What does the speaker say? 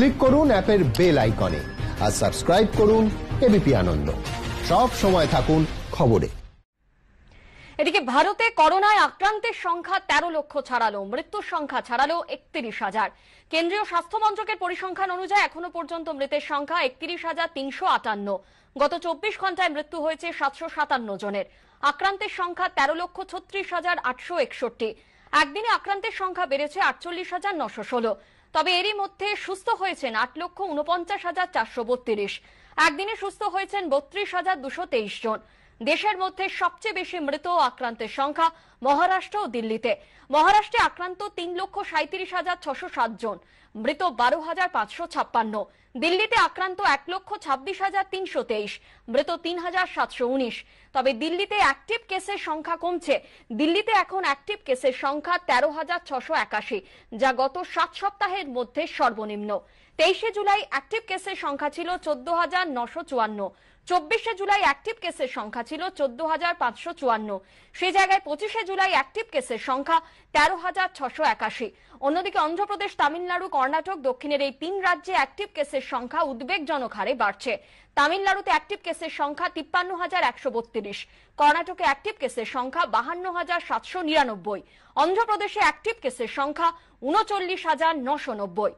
click করুন অ্যাপের bell আইকনে আর সাবস্ক্রাইব করুন এবিপি আনন্দ সব সময় থাকুন খবরে এদিকে ভারতে করোনায় আক্রান্তের সংখ্যা তেরো লক্ষ ছাড়ালো মৃত্যুর সংখ্যা ছাড়ালো একত্রিশ হাজার কেন্দ্রীয় স্বাস্থ্য মন্ত্রকের পরিসংখ্যান অনুযায়ী এখনো পর্যন্ত মৃতের সংখ্যা একত্রিশ হাজার তিনশো আটান্ন গত চব্বিশ ঘন্টায় মৃত্যু হয়েছে সাতশো সাতান্ন জনের আক্রান্তের সংখ্যা তেরো লক্ষ ছত্রিশ হাজার আটশো একষট্টি একদিনে আক্রান্তের সংখ্যা বেড়েছে আটচল্লিশ হাজার নশো ষোলো তবে এরই মধ্যে সুস্থ হয়েছেন আট লক্ষ উনপঞ্চাশ হাজার চারশো বত্রিশ একদিনে সুস্থ হয়েছেন বত্রিশ হাজার দুশো তেইশ জন দেশের মধ্যে সবচেয়ে বেশি মৃত ও আক্রান্তের সংখ্যা মহারাষ্ট্র ও দিল্লিতে মহারাষ্ট্রে আক্রান্ত তিন লক্ষ সাঁত্রিশ হাজার ছশো সাত জন মৃত বারো হাজার পাঁচশো ছাপ্পান্ন দিল্লিতে আক্রান্ত এক লক্ষ ছাব্বিশ হাজার তিনশো তেইশ মৃত তিন হাজার সাতশো উনিশ তবে দিল্লিতে অ্যাক্টিভ কেসের সংখ্যা কমছে দিল্লিতে এখন অ্যাক্টিভ কেসের সংখ্যা তেরো হাজার ছশো একাশি যা গত সাত সপ্তাহের মধ্যে সর্বনিম্ন তেইশে জুলাই অ্যাক্টিভ কেসের সংখ্যা ছিল চোদ্দ হাজার নশো চুয়ান্ন চব্বিশে জুলাই অ্যাক্টিভ কেসের সংখ্যা ছিল চোদ্দ হাজার পাঁচশো চুয়ান্ন সে জায়গায় পঁচিশে জুলাই অ্যাক্টিভ কেসের সংখ্যা তেরো হাজার ছশো একাশি অন্যদিকে অন্ধ্রপ্রদেশ তামিলনাড়ু কর্ণাটক দক্ষিণের এই তিন রাজ্যে অ্যাক্টিভ কেসের সংখ্যা উদ্বেগজনক হারে বাড়ছে তামিলনাড়ুতে অ্যাক্টিভ কেসের সংখ্যা তিপ্পান্ন হাজার একশো বত্রিশ কর্ণাটকে অ্যাক্টিভ কেসের সংখ্যা বাহান্ন হাজার সাতশো নিরানব্বই অন্ধ্রপ্রদেশে অ্যাক্টিভ কেসের সংখ্যা উনচল্লিশ হাজার নশো নব্বই